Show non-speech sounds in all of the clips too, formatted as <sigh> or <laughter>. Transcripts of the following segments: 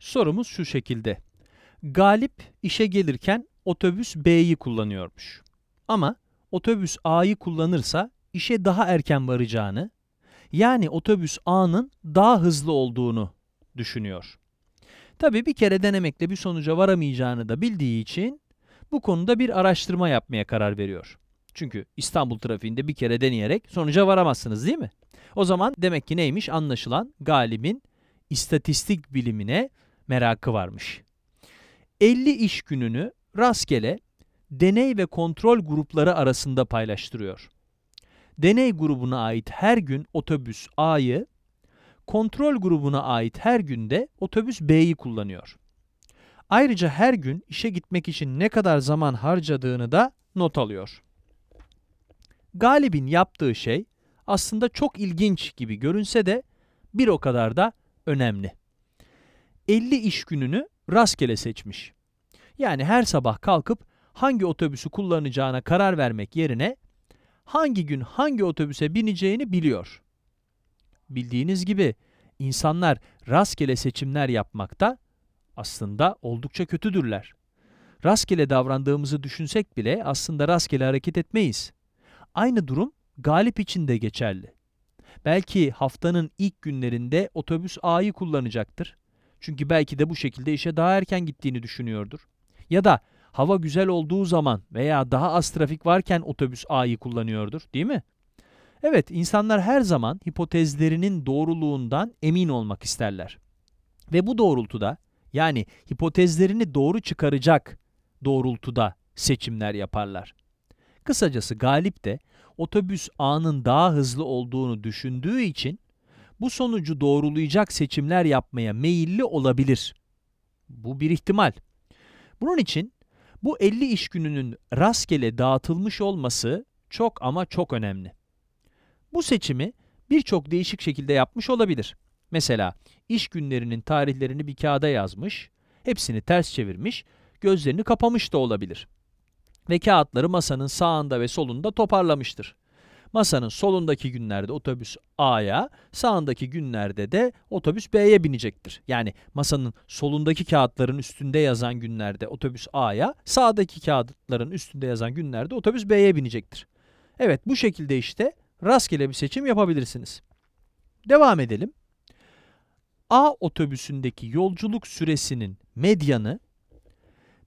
Sorumuz şu şekilde. Galip işe gelirken otobüs B'yi kullanıyormuş. Ama otobüs A'yı kullanırsa işe daha erken varacağını, yani otobüs A'nın daha hızlı olduğunu düşünüyor. Tabi bir kere denemekle bir sonuca varamayacağını da bildiği için bu konuda bir araştırma yapmaya karar veriyor. Çünkü İstanbul trafiğinde bir kere deneyerek sonuca varamazsınız değil mi? O zaman demek ki neymiş anlaşılan Galip'in istatistik bilimine merakı varmış. 50 iş gününü rastgele deney ve kontrol grupları arasında paylaştırıyor. Deney grubuna ait her gün otobüs A'yı, kontrol grubuna ait her günde otobüs B'yi kullanıyor. Ayrıca her gün işe gitmek için ne kadar zaman harcadığını da not alıyor. Galib'in yaptığı şey aslında çok ilginç gibi görünse de bir o kadar da önemli. 50 iş gününü rastgele seçmiş. Yani her sabah kalkıp hangi otobüsü kullanacağına karar vermek yerine hangi gün hangi otobüse bineceğini biliyor. Bildiğiniz gibi insanlar rastgele seçimler yapmakta aslında oldukça kötüdürler. Rastgele davrandığımızı düşünsek bile aslında rastgele hareket etmeyiz. Aynı durum galip için de geçerli. Belki haftanın ilk günlerinde otobüs A'yı kullanacaktır. Çünkü belki de bu şekilde işe daha erken gittiğini düşünüyordur. Ya da hava güzel olduğu zaman veya daha az trafik varken otobüs A'yı kullanıyordur, değil mi? Evet, insanlar her zaman hipotezlerinin doğruluğundan emin olmak isterler. Ve bu doğrultuda, yani hipotezlerini doğru çıkaracak doğrultuda seçimler yaparlar. Kısacası Galip de otobüs A'nın daha hızlı olduğunu düşündüğü için bu sonucu doğrulayacak seçimler yapmaya meyilli olabilir. Bu bir ihtimal. Bunun için bu 50 iş gününün rastgele dağıtılmış olması çok ama çok önemli. Bu seçimi birçok değişik şekilde yapmış olabilir. Mesela iş günlerinin tarihlerini bir kağıda yazmış, hepsini ters çevirmiş, gözlerini kapamış da olabilir. Ve kağıtları masanın sağında ve solunda toparlamıştır. Masanın solundaki günlerde otobüs A'ya, sağındaki günlerde de otobüs B'ye binecektir. Yani masanın solundaki kağıtların üstünde yazan günlerde otobüs A'ya, sağdaki kağıtların üstünde yazan günlerde otobüs B'ye binecektir. Evet bu şekilde işte rastgele bir seçim yapabilirsiniz. Devam edelim. A otobüsündeki yolculuk süresinin medyanı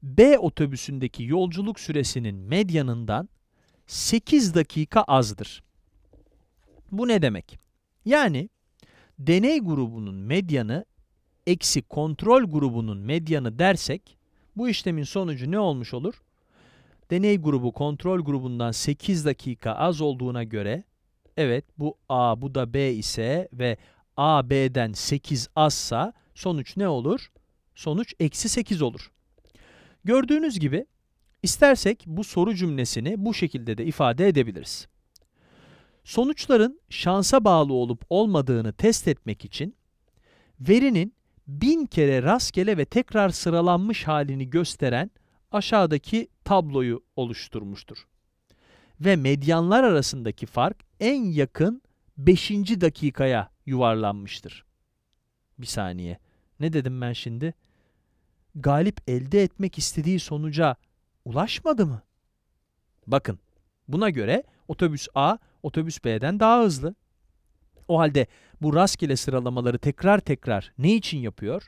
B otobüsündeki yolculuk süresinin medyanından 8 dakika azdır. Bu ne demek? Yani deney grubunun medyanı eksi kontrol grubunun medyanı dersek bu işlemin sonucu ne olmuş olur? Deney grubu kontrol grubundan 8 dakika az olduğuna göre evet bu A bu da B ise ve A B'den 8 azsa sonuç ne olur? Sonuç eksi 8 olur. Gördüğünüz gibi İstersek bu soru cümlesini bu şekilde de ifade edebiliriz. Sonuçların şansa bağlı olup olmadığını test etmek için verinin bin kere rastgele ve tekrar sıralanmış halini gösteren aşağıdaki tabloyu oluşturmuştur. Ve medyanlar arasındaki fark en yakın 5. dakikaya yuvarlanmıştır. Bir saniye. Ne dedim ben şimdi? Galip elde etmek istediği sonuca ulaşmadı mı? Bakın buna göre otobüs A otobüs B'den daha hızlı. O halde bu rastgele sıralamaları tekrar tekrar ne için yapıyor?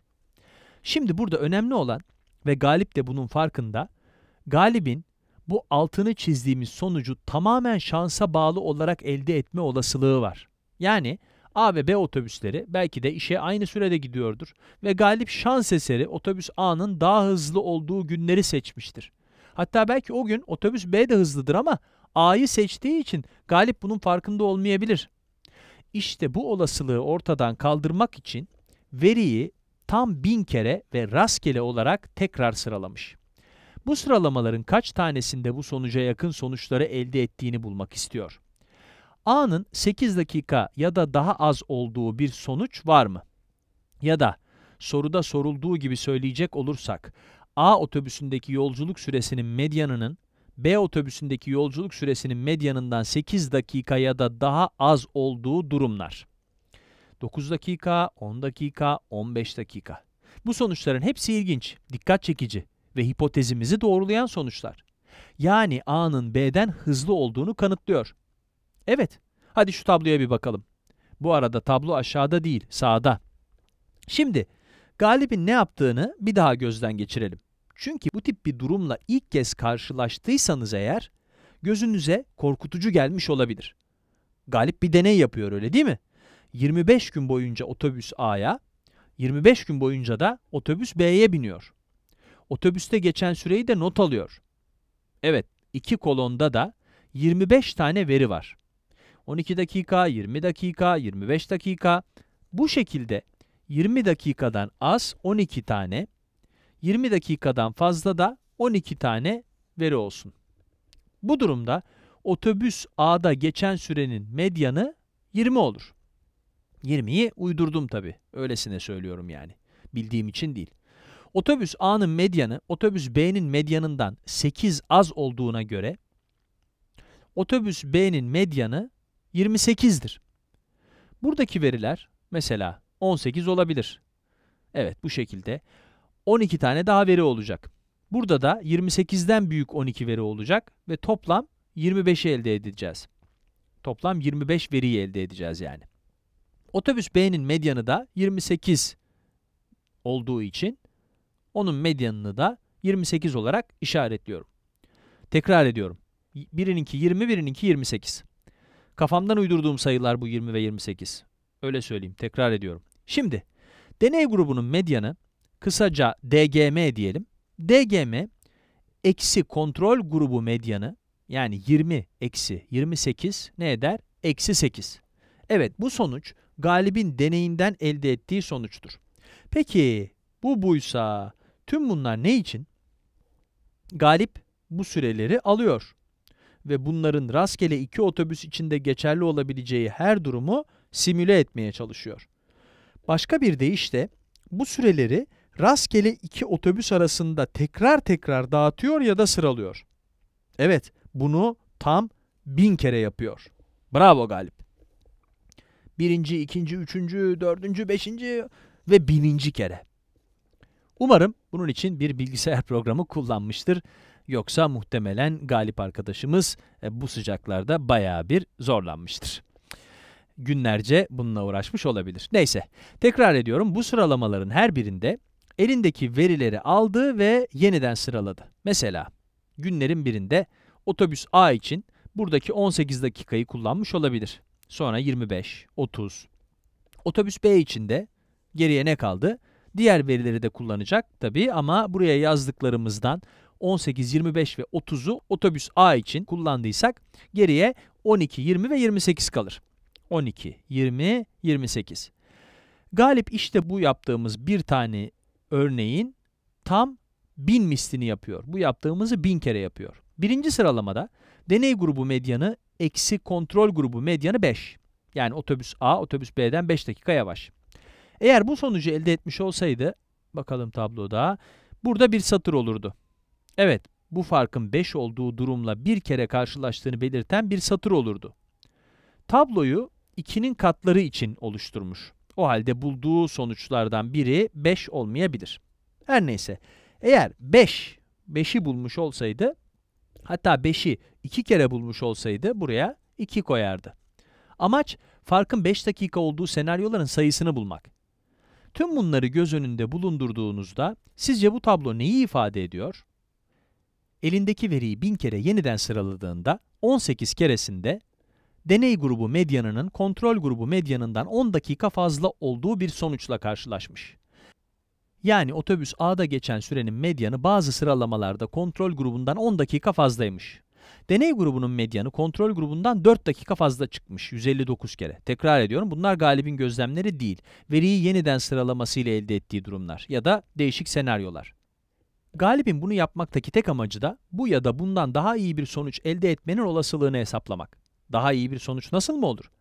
Şimdi burada önemli olan ve Galip de bunun farkında, Galip'in bu altını çizdiğimiz sonucu tamamen şansa bağlı olarak elde etme olasılığı var. Yani A ve B otobüsleri belki de işe aynı sürede gidiyordur ve Galip şans eseri otobüs A'nın daha hızlı olduğu günleri seçmiştir. Hatta belki o gün otobüs B de hızlıdır ama A'yı seçtiği için Galip bunun farkında olmayabilir. İşte bu olasılığı ortadan kaldırmak için veriyi tam bin kere ve rastgele olarak tekrar sıralamış. Bu sıralamaların kaç tanesinde bu sonuca yakın sonuçları elde ettiğini bulmak istiyor. A'nın 8 dakika ya da daha az olduğu bir sonuç var mı? Ya da soruda sorulduğu gibi söyleyecek olursak A otobüsündeki yolculuk süresinin medyanının B otobüsündeki yolculuk süresinin medyanından 8 dakika ya da daha az olduğu durumlar. 9 dakika, 10 dakika, 15 dakika. Bu sonuçların hepsi ilginç, dikkat çekici ve hipotezimizi doğrulayan sonuçlar. Yani A'nın B'den hızlı olduğunu kanıtlıyor. Evet, hadi şu tabloya bir bakalım. Bu arada tablo aşağıda değil, sağda. Şimdi, Galip'in ne yaptığını bir daha gözden geçirelim. Çünkü bu tip bir durumla ilk kez karşılaştıysanız eğer, gözünüze korkutucu gelmiş olabilir. Galip bir deney yapıyor öyle değil mi? 25 gün boyunca otobüs A'ya, 25 gün boyunca da otobüs B'ye biniyor. Otobüste geçen süreyi de not alıyor. Evet, iki kolonda da 25 tane veri var. 12 dakika, 20 dakika, 25 dakika. Bu şekilde 20 dakikadan az 12 tane, 20 dakikadan fazla da 12 tane veri olsun. Bu durumda otobüs A'da geçen sürenin medyanı 20 olur. 20'yi uydurdum tabi. Öylesine söylüyorum yani. Bildiğim için değil. Otobüs A'nın medyanı otobüs B'nin medyanından 8 az olduğuna göre otobüs B'nin medyanı 28'dir. Buradaki veriler mesela 18 olabilir. Evet bu şekilde 12 tane daha veri olacak. Burada da 28'den büyük 12 veri olacak ve toplam 25'i elde edeceğiz. Toplam 25 veriyi elde edeceğiz yani. Otobüs B'nin medyanı da 28 olduğu için onun medyanını da 28 olarak işaretliyorum. Tekrar ediyorum. Birininki 20, birininki 28. Kafamdan uydurduğum sayılar bu 20 ve 28. Öyle söyleyeyim, tekrar ediyorum. Şimdi, deney grubunun medyanı kısaca DGM diyelim. DGM eksi kontrol grubu medyanı yani 20 eksi 28 ne eder? Eksi 8. Evet bu sonuç galibin deneyinden elde ettiği sonuçtur. Peki bu buysa tüm bunlar ne için? Galip bu süreleri alıyor ve bunların rastgele iki otobüs içinde geçerli olabileceği her durumu simüle etmeye çalışıyor. Başka bir deyişle bu süreleri rastgele iki otobüs arasında tekrar tekrar dağıtıyor ya da sıralıyor. Evet, bunu tam bin kere yapıyor. Bravo Galip. Birinci, ikinci, üçüncü, dördüncü, beşinci ve bininci kere. Umarım bunun için bir bilgisayar <laughs> programı kullanmıştır. Yoksa muhtemelen Galip arkadaşımız e, bu sıcaklarda baya bir zorlanmıştır. Günlerce bununla uğraşmış olabilir. Neyse tekrar ediyorum bu sıralamaların her birinde elindeki verileri aldı ve yeniden sıraladı. Mesela günlerin birinde otobüs A için buradaki 18 dakikayı kullanmış olabilir. Sonra 25, 30. Otobüs B için de geriye ne kaldı? Diğer verileri de kullanacak tabii ama buraya yazdıklarımızdan 18, 25 ve 30'u otobüs A için kullandıysak geriye 12, 20 ve 28 kalır. 12, 20, 28. Galip işte bu yaptığımız bir tane örneğin tam bin mislini yapıyor. Bu yaptığımızı bin kere yapıyor. Birinci sıralamada deney grubu medyanı eksi kontrol grubu medyanı 5. Yani otobüs A otobüs B'den 5 dakika yavaş. Eğer bu sonucu elde etmiş olsaydı bakalım tabloda burada bir satır olurdu. Evet bu farkın 5 olduğu durumla bir kere karşılaştığını belirten bir satır olurdu. Tabloyu 2'nin katları için oluşturmuş. O halde bulduğu sonuçlardan biri 5 olmayabilir. Her neyse eğer 5, 5'i bulmuş olsaydı hatta 5'i 2 kere bulmuş olsaydı buraya 2 koyardı. Amaç farkın 5 dakika olduğu senaryoların sayısını bulmak. Tüm bunları göz önünde bulundurduğunuzda sizce bu tablo neyi ifade ediyor? Elindeki veriyi 1000 kere yeniden sıraladığında 18 keresinde deney grubu medyanının kontrol grubu medyanından 10 dakika fazla olduğu bir sonuçla karşılaşmış. Yani otobüs A'da geçen sürenin medyanı bazı sıralamalarda kontrol grubundan 10 dakika fazlaymış. Deney grubunun medyanı kontrol grubundan 4 dakika fazla çıkmış 159 kere. Tekrar ediyorum bunlar galibin gözlemleri değil. Veriyi yeniden sıralaması ile elde ettiği durumlar ya da değişik senaryolar. Galibin bunu yapmaktaki tek amacı da bu ya da bundan daha iyi bir sonuç elde etmenin olasılığını hesaplamak daha iyi bir sonuç nasıl mı olur?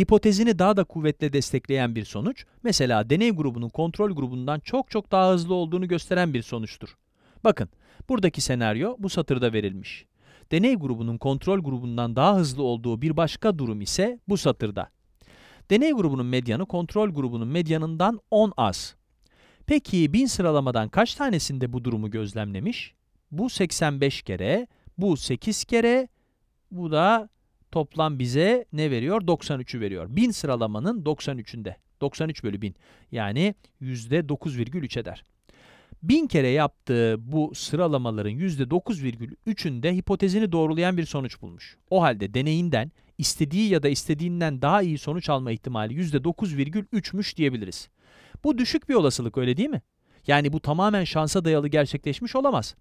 Hipotezini daha da kuvvetle destekleyen bir sonuç, mesela deney grubunun kontrol grubundan çok çok daha hızlı olduğunu gösteren bir sonuçtur. Bakın, buradaki senaryo bu satırda verilmiş. Deney grubunun kontrol grubundan daha hızlı olduğu bir başka durum ise bu satırda. Deney grubunun medyanı kontrol grubunun medyanından 10 az. Peki 1000 sıralamadan kaç tanesinde bu durumu gözlemlemiş? Bu 85 kere, bu 8 kere, bu da toplam bize ne veriyor? 93'ü veriyor. 1000 sıralamanın 93'ünde. 93 bölü 1000. Yani %9,3 eder. 1000 kere yaptığı bu sıralamaların %9,3'ünde hipotezini doğrulayan bir sonuç bulmuş. O halde deneyinden istediği ya da istediğinden daha iyi sonuç alma ihtimali %9,3'müş diyebiliriz. Bu düşük bir olasılık öyle değil mi? Yani bu tamamen şansa dayalı gerçekleşmiş olamaz.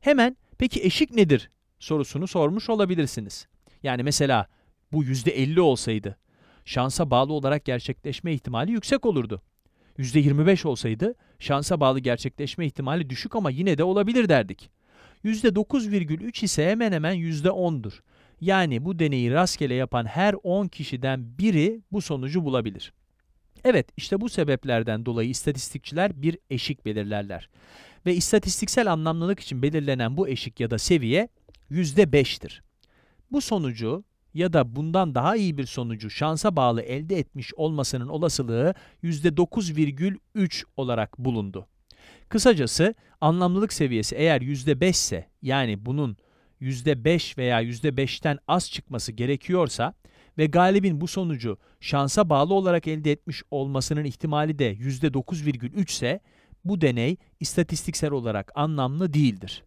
Hemen peki eşik nedir sorusunu sormuş olabilirsiniz. Yani mesela bu yüzde %50 olsaydı şansa bağlı olarak gerçekleşme ihtimali yüksek olurdu. Yüzde %25 olsaydı şansa bağlı gerçekleşme ihtimali düşük ama yine de olabilir derdik. Yüzde %9,3 ise hemen hemen yüzde %10'dur. Yani bu deneyi rastgele yapan her 10 kişiden biri bu sonucu bulabilir. Evet, işte bu sebeplerden dolayı istatistikçiler bir eşik belirlerler. Ve istatistiksel anlamlılık için belirlenen bu eşik ya da seviye %5'tir. Bu sonucu ya da bundan daha iyi bir sonucu şansa bağlı elde etmiş olmasının olasılığı %9,3 olarak bulundu. Kısacası anlamlılık seviyesi eğer %5 ise yani bunun %5 veya %5'ten az çıkması gerekiyorsa ve galibin bu sonucu şansa bağlı olarak elde etmiş olmasının ihtimali de %9,3 ise bu deney istatistiksel olarak anlamlı değildir.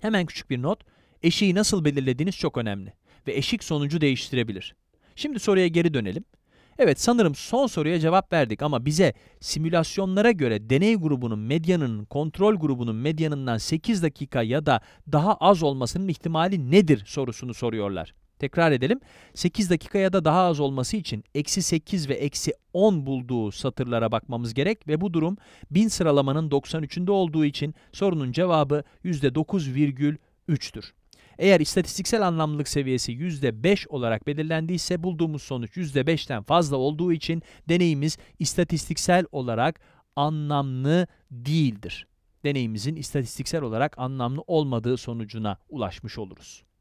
Hemen küçük bir not eşiği nasıl belirlediğiniz çok önemli ve eşik sonucu değiştirebilir. Şimdi soruya geri dönelim. Evet sanırım son soruya cevap verdik ama bize simülasyonlara göre deney grubunun medyanının kontrol grubunun medyanından 8 dakika ya da daha az olmasının ihtimali nedir sorusunu soruyorlar. Tekrar edelim. 8 dakika ya da daha az olması için eksi 8 ve eksi 10 bulduğu satırlara bakmamız gerek ve bu durum 1000 sıralamanın 93'ünde olduğu için sorunun cevabı %9,3'tür. Eğer istatistiksel anlamlılık seviyesi %5 olarak belirlendiyse bulduğumuz sonuç %5'ten fazla olduğu için deneyimiz istatistiksel olarak anlamlı değildir. Deneyimizin istatistiksel olarak anlamlı olmadığı sonucuna ulaşmış oluruz.